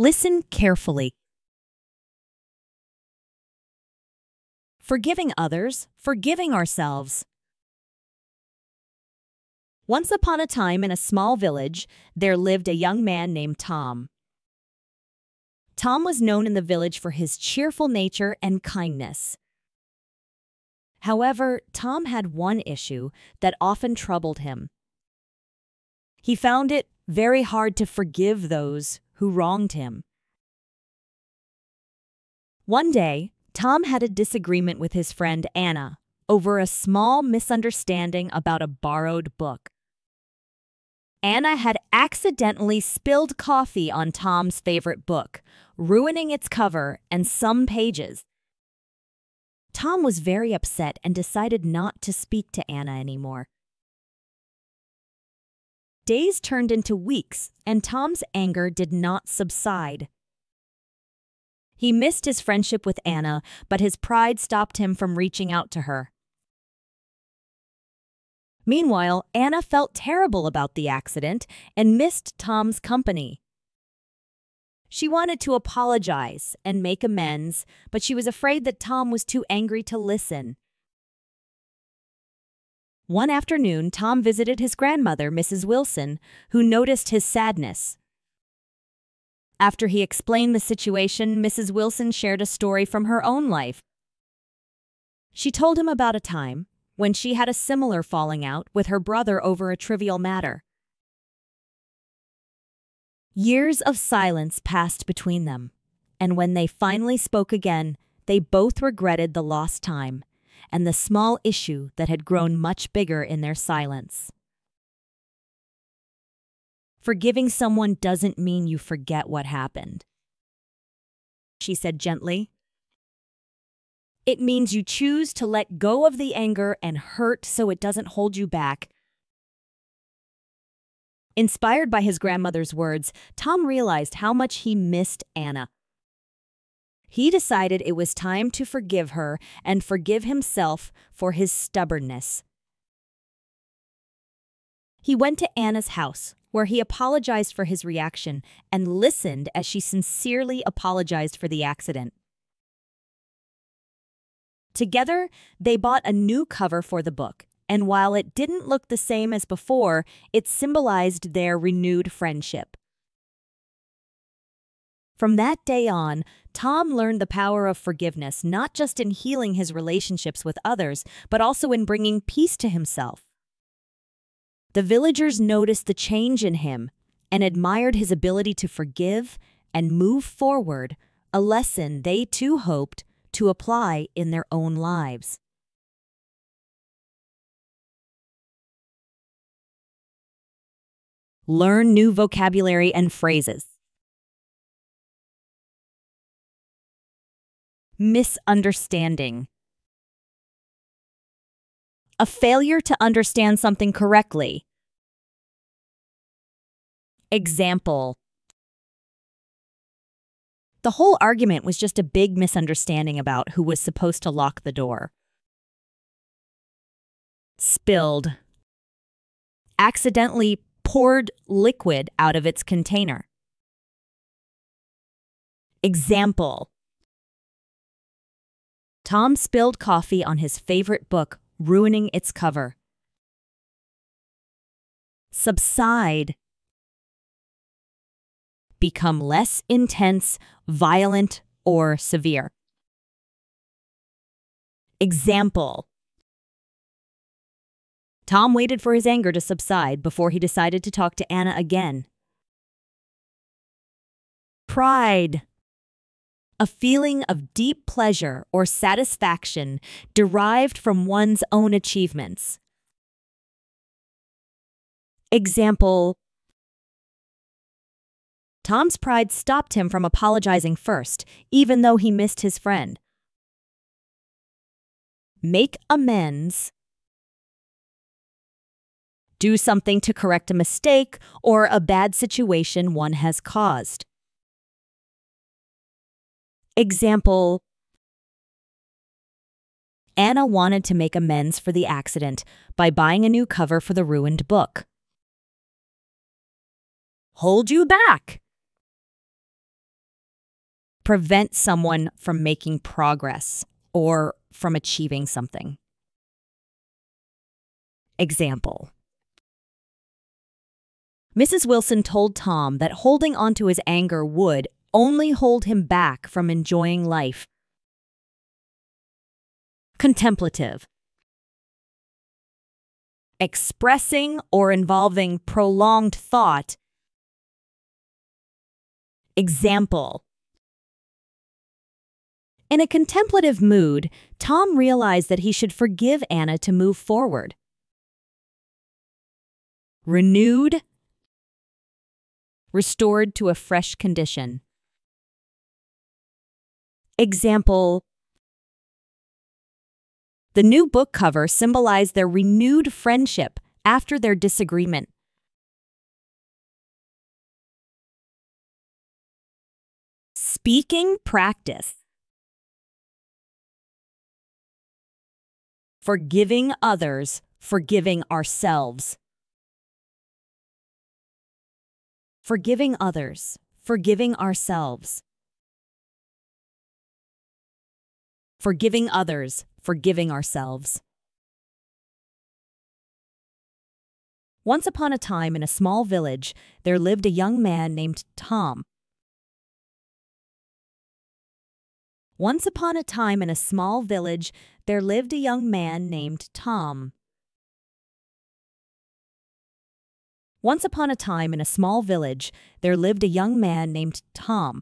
Listen carefully. Forgiving others, forgiving ourselves. Once upon a time in a small village, there lived a young man named Tom. Tom was known in the village for his cheerful nature and kindness. However, Tom had one issue that often troubled him. He found it very hard to forgive those who wronged him. One day, Tom had a disagreement with his friend Anna over a small misunderstanding about a borrowed book. Anna had accidentally spilled coffee on Tom's favorite book, ruining its cover and some pages. Tom was very upset and decided not to speak to Anna anymore. Days turned into weeks, and Tom's anger did not subside. He missed his friendship with Anna, but his pride stopped him from reaching out to her. Meanwhile, Anna felt terrible about the accident and missed Tom's company. She wanted to apologize and make amends, but she was afraid that Tom was too angry to listen. One afternoon, Tom visited his grandmother, Mrs. Wilson, who noticed his sadness. After he explained the situation, Mrs. Wilson shared a story from her own life. She told him about a time when she had a similar falling out with her brother over a trivial matter. Years of silence passed between them, and when they finally spoke again, they both regretted the lost time and the small issue that had grown much bigger in their silence. Forgiving someone doesn't mean you forget what happened, she said gently. It means you choose to let go of the anger and hurt so it doesn't hold you back. Inspired by his grandmother's words, Tom realized how much he missed Anna. He decided it was time to forgive her and forgive himself for his stubbornness. He went to Anna's house, where he apologized for his reaction and listened as she sincerely apologized for the accident. Together, they bought a new cover for the book, and while it didn't look the same as before, it symbolized their renewed friendship. From that day on, Tom learned the power of forgiveness, not just in healing his relationships with others, but also in bringing peace to himself. The villagers noticed the change in him and admired his ability to forgive and move forward, a lesson they too hoped to apply in their own lives. Learn new vocabulary and phrases. misunderstanding. A failure to understand something correctly. Example The whole argument was just a big misunderstanding about who was supposed to lock the door. Spilled. Accidentally poured liquid out of its container. Example Tom spilled coffee on his favorite book, ruining its cover. Subside. Become less intense, violent, or severe. Example Tom waited for his anger to subside before he decided to talk to Anna again. Pride a feeling of deep pleasure or satisfaction derived from one's own achievements. Example Tom's pride stopped him from apologizing first, even though he missed his friend. Make amends. Do something to correct a mistake or a bad situation one has caused. Example Anna wanted to make amends for the accident by buying a new cover for the ruined book. Hold you back. Prevent someone from making progress or from achieving something. Example Mrs. Wilson told Tom that holding onto his anger would, only hold him back from enjoying life. Contemplative Expressing or involving prolonged thought. Example in a contemplative mood, Tom realized that he should forgive Anna to move forward. Renewed, restored to a fresh condition. Example The new book cover symbolized their renewed friendship after their disagreement. Speaking practice. Forgiving others, forgiving ourselves. Forgiving others, forgiving ourselves. forgiving others, forgiving ourselves. Once upon a time in a small village, there lived a young man named Tom. Once upon a time in a small village, there lived a young man named Tom. Once upon a time in a small village, there lived a young man named Tom.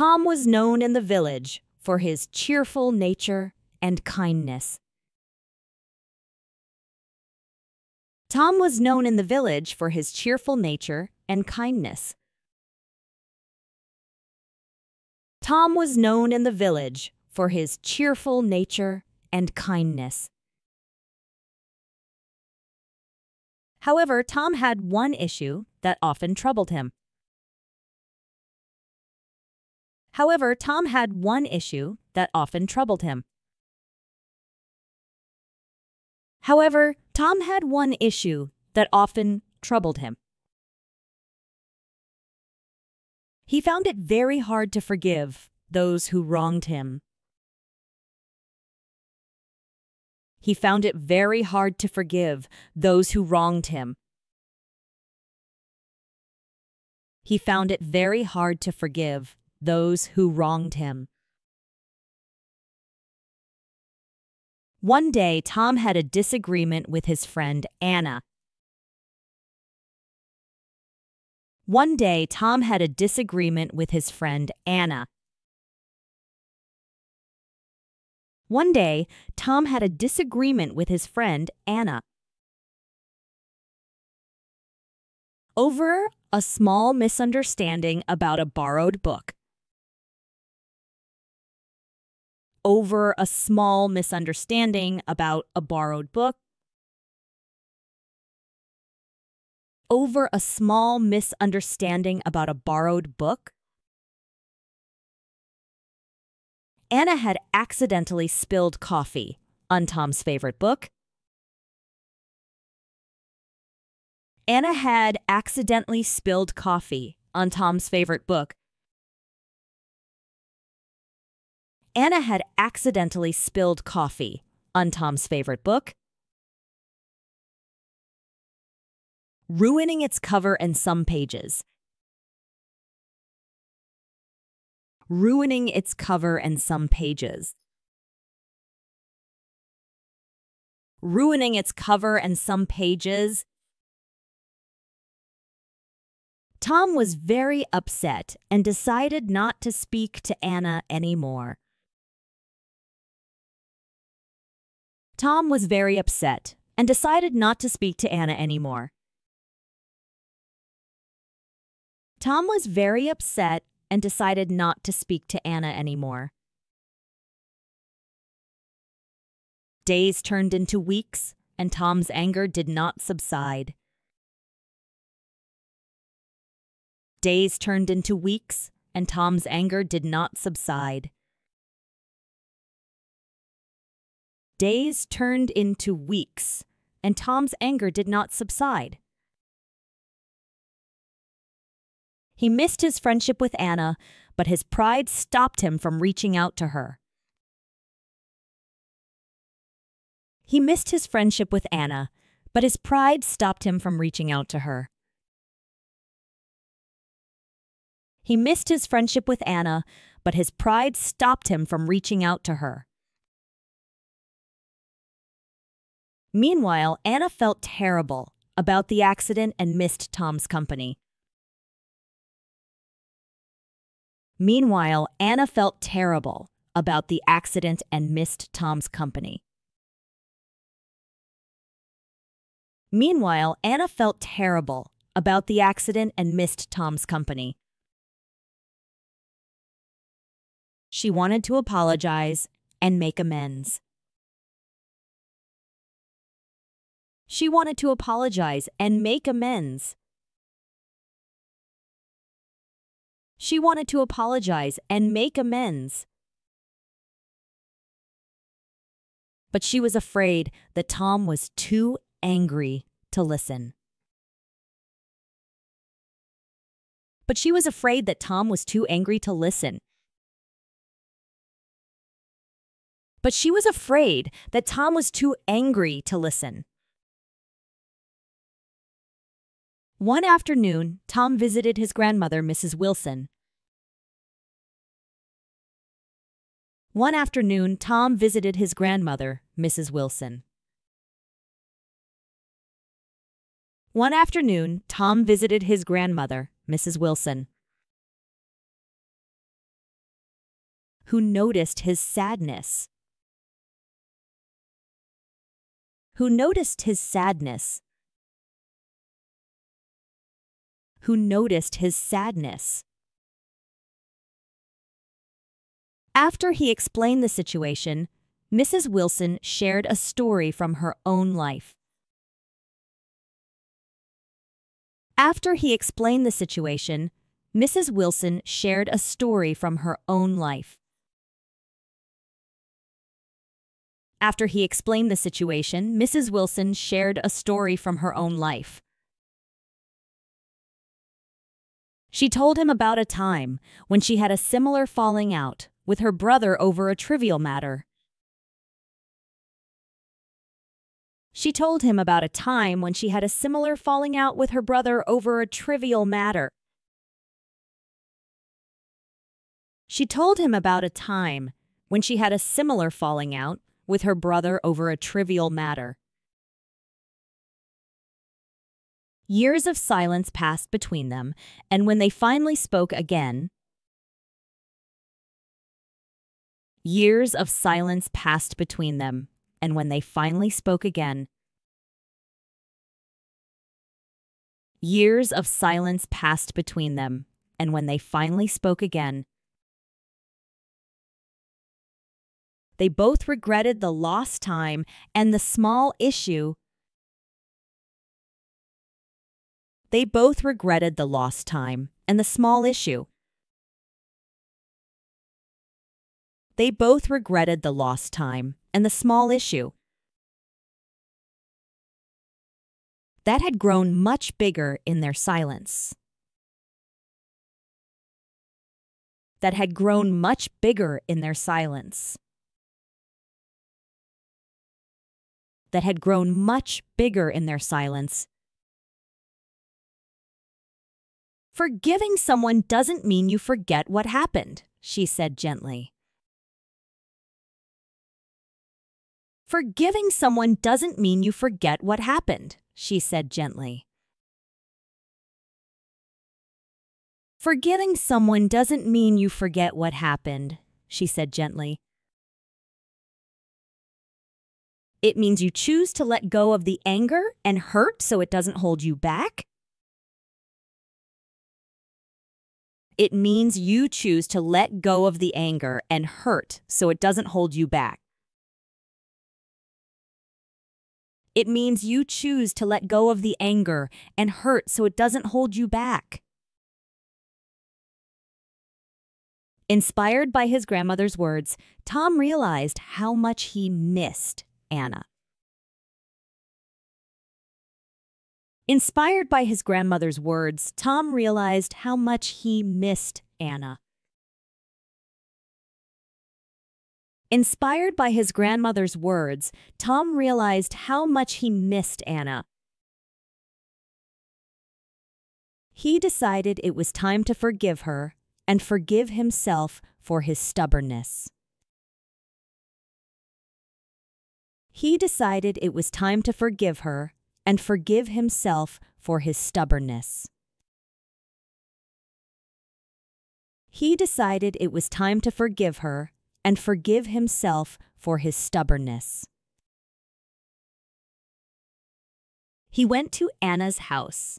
Tom was known in the village for his cheerful nature and kindness. Tom was known in the village for his cheerful nature and kindness. Tom was known in the village for his cheerful nature and kindness. However, Tom had one issue that often troubled him. However, Tom had one issue that often troubled him. However, Tom had one issue that often troubled him. He found it very hard to forgive those who wronged him. He found it very hard to forgive those who wronged him. He found it very hard to forgive those who wronged him. One day, Tom had a disagreement with his friend Anna. One day, Tom had a disagreement with his friend Anna. One day, Tom had a disagreement with his friend Anna. Over a small misunderstanding about a borrowed book. over a small misunderstanding about a borrowed book, over a small misunderstanding about a borrowed book, Anna had accidentally spilled coffee on Tom's favorite book. Anna had accidentally spilled coffee on Tom's favorite book Anna had accidentally spilled coffee on Tom's favorite book, ruining its cover and some pages. Ruining its cover and some pages. Ruining its cover and some pages. Tom was very upset and decided not to speak to Anna anymore. Tom was very upset and decided not to speak to Anna anymore. Tom was very upset and decided not to speak to Anna anymore. Days turned into weeks, and Tom's anger did not subside. Days turned into weeks, and Tom's anger did not subside. Days turned into weeks, and Tom's anger did not subside. He missed his friendship with Anna, but his pride stopped him from reaching out to her. He missed his friendship with Anna, but his pride stopped him from reaching out to her. He missed his friendship with Anna, but his pride stopped him from reaching out to her. Meanwhile, Anna felt terrible about the accident and missed Tom's company. Meanwhile, Anna felt terrible about the accident and missed Tom's company. Meanwhile, Anna felt terrible about the accident and missed Tom's company. She wanted to apologize and make amends. She wanted to apologize and make amends. She wanted to apologize and make amends. But she was afraid that Tom was too angry to listen. But she was afraid that Tom was too angry to listen. But she was afraid that Tom was too angry to listen. One afternoon, Tom visited his grandmother, Mrs. Wilson. One afternoon, Tom visited his grandmother, Mrs. Wilson. One afternoon, Tom visited his grandmother, Mrs. Wilson, who noticed his sadness. Who noticed his sadness who noticed his sadness. After he explained the situation, Mrs. Wilson shared a story from her own life. After he explained the situation, Mrs. Wilson shared a story from her own life. After he explained the situation, Mrs. Wilson shared a story from her own life. She told him about a time when she had a similar falling out with her brother over a trivial matter. She told him about a time when she had a similar falling out with her brother over a trivial matter. She told him about a time when she had a similar falling out with her brother over a trivial matter. Years of silence passed between them, and when they finally spoke again, Years of silence passed between them, and when they finally spoke again, Years of silence passed between them, and when they finally spoke again, they both regretted the lost time and the small issue They both regretted the lost time and the small issue. They both regretted the lost time and the small issue. That had grown much bigger in their silence. That had grown much bigger in their silence. That had grown much bigger in their silence Forgiving someone doesn't mean you forget what happened, she said gently. Forgiving someone doesn't mean you forget what happened, she said gently. Forgiving someone doesn't mean you forget what happened, she said gently. It means you choose to let go of the anger and hurt so it doesn't hold you back It means you choose to let go of the anger and hurt so it doesn't hold you back. It means you choose to let go of the anger and hurt so it doesn't hold you back. Inspired by his grandmother's words, Tom realized how much he missed Anna. Inspired by his grandmother's words, Tom realized how much he missed Anna. Inspired by his grandmother's words, Tom realized how much he missed Anna. He decided it was time to forgive her and forgive himself for his stubbornness. He decided it was time to forgive her and forgive himself for his stubbornness. He decided it was time to forgive her and forgive himself for his stubbornness. He went to Anna's house.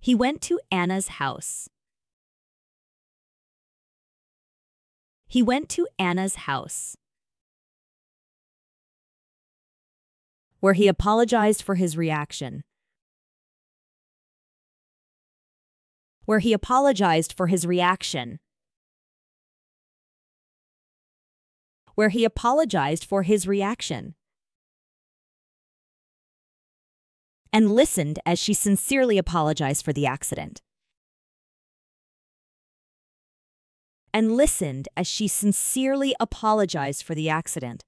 He went to Anna's house. He went to Anna's house. where he apologized for his reaction. Where he apologized for his reaction. Where he apologized for his reaction. And listened as she sincerely apologized for the accident. And listened as she sincerely apologized for the accident.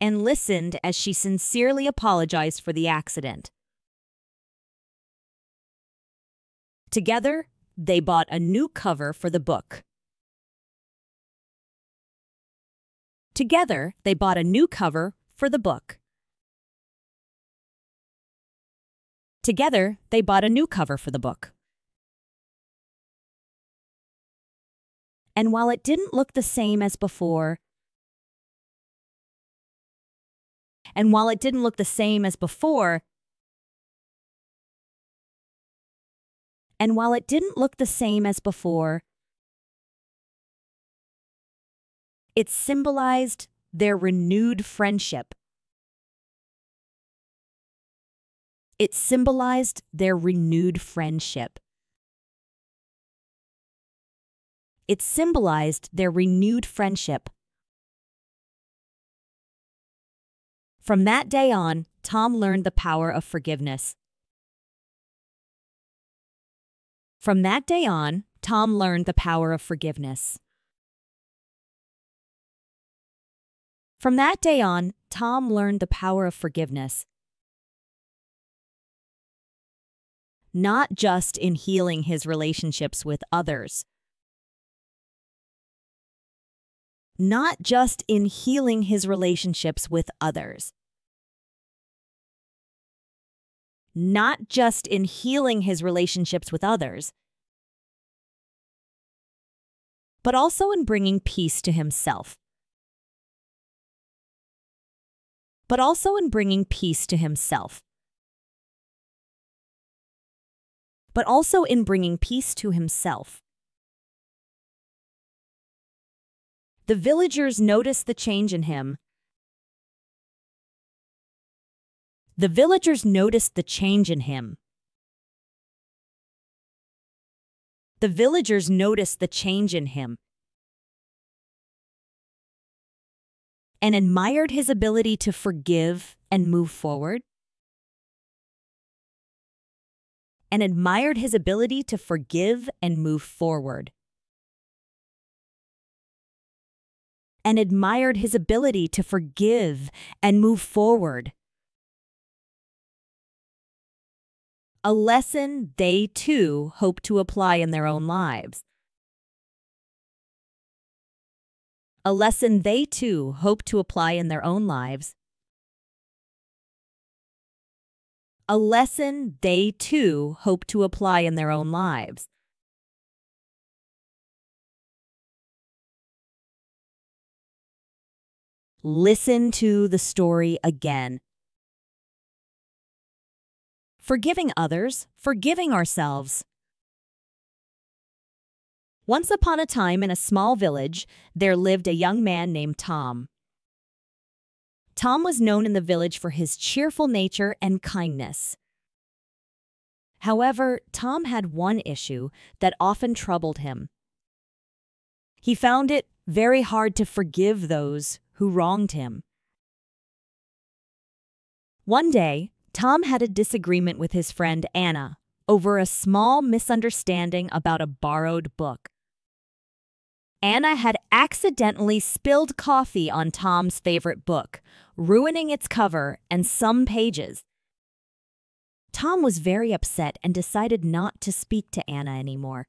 and listened as she sincerely apologized for the accident. Together, they bought a new cover for the book. Together, they bought a new cover for the book. Together, they bought a new cover for the book. And while it didn't look the same as before, And while it didn't look the same as before, and while it didn't look the same as before, it symbolized their renewed friendship. It symbolized their renewed friendship. It symbolized their renewed friendship. From that day on, Tom learned the power of forgiveness. From that day on, Tom learned the power of forgiveness. From that day on, Tom learned the power of forgiveness. Not just in healing his relationships with others, not just in healing his relationships with others, not just in healing his relationships with others, but also in bringing peace to himself. But also in bringing peace to himself. But also in bringing peace to himself. The villagers noticed the change in him. The villagers noticed the change in him. The villagers noticed the change in him and admired his ability to forgive and move forward. And admired his ability to forgive and move forward. and admired his ability to forgive and move forward. A lesson they too hope to apply in their own lives. A lesson they too hope to apply in their own lives. A lesson they too hope to apply in their own lives. Listen to the story again. Forgiving others, forgiving ourselves. Once upon a time in a small village, there lived a young man named Tom. Tom was known in the village for his cheerful nature and kindness. However, Tom had one issue that often troubled him. He found it very hard to forgive those who wronged him. One day, Tom had a disagreement with his friend Anna over a small misunderstanding about a borrowed book. Anna had accidentally spilled coffee on Tom's favorite book, ruining its cover and some pages. Tom was very upset and decided not to speak to Anna anymore.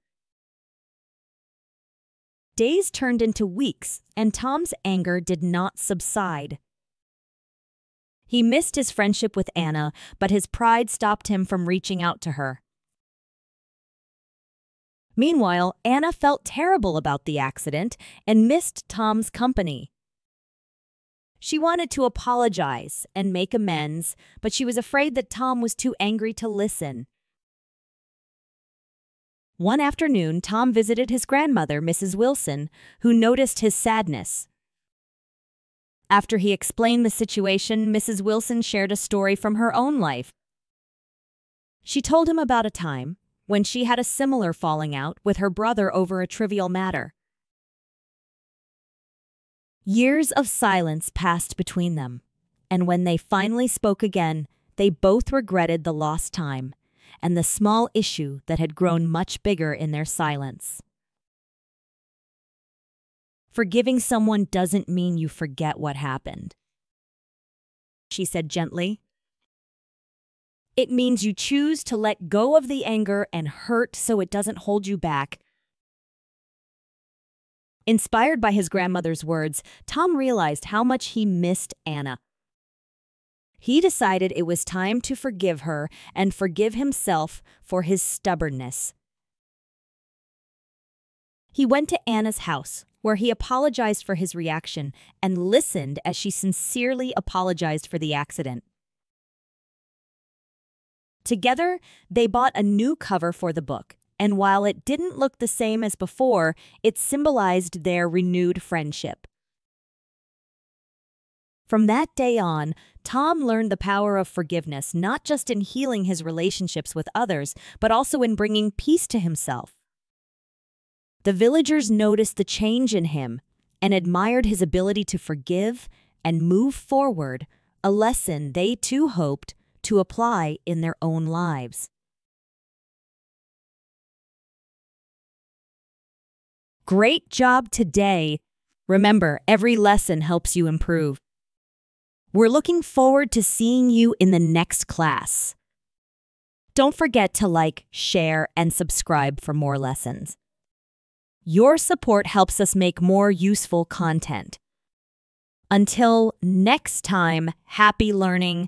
Days turned into weeks, and Tom's anger did not subside. He missed his friendship with Anna, but his pride stopped him from reaching out to her. Meanwhile, Anna felt terrible about the accident and missed Tom's company. She wanted to apologize and make amends, but she was afraid that Tom was too angry to listen. One afternoon, Tom visited his grandmother, Mrs. Wilson, who noticed his sadness. After he explained the situation, Mrs. Wilson shared a story from her own life. She told him about a time when she had a similar falling out with her brother over a trivial matter. Years of silence passed between them, and when they finally spoke again, they both regretted the lost time and the small issue that had grown much bigger in their silence. Forgiving someone doesn't mean you forget what happened, she said gently. It means you choose to let go of the anger and hurt so it doesn't hold you back. Inspired by his grandmother's words, Tom realized how much he missed Anna he decided it was time to forgive her and forgive himself for his stubbornness. He went to Anna's house, where he apologized for his reaction and listened as she sincerely apologized for the accident. Together, they bought a new cover for the book, and while it didn't look the same as before, it symbolized their renewed friendship. From that day on, Tom learned the power of forgiveness, not just in healing his relationships with others, but also in bringing peace to himself. The villagers noticed the change in him and admired his ability to forgive and move forward, a lesson they too hoped to apply in their own lives. Great job today! Remember, every lesson helps you improve. We're looking forward to seeing you in the next class. Don't forget to like, share, and subscribe for more lessons. Your support helps us make more useful content. Until next time, happy learning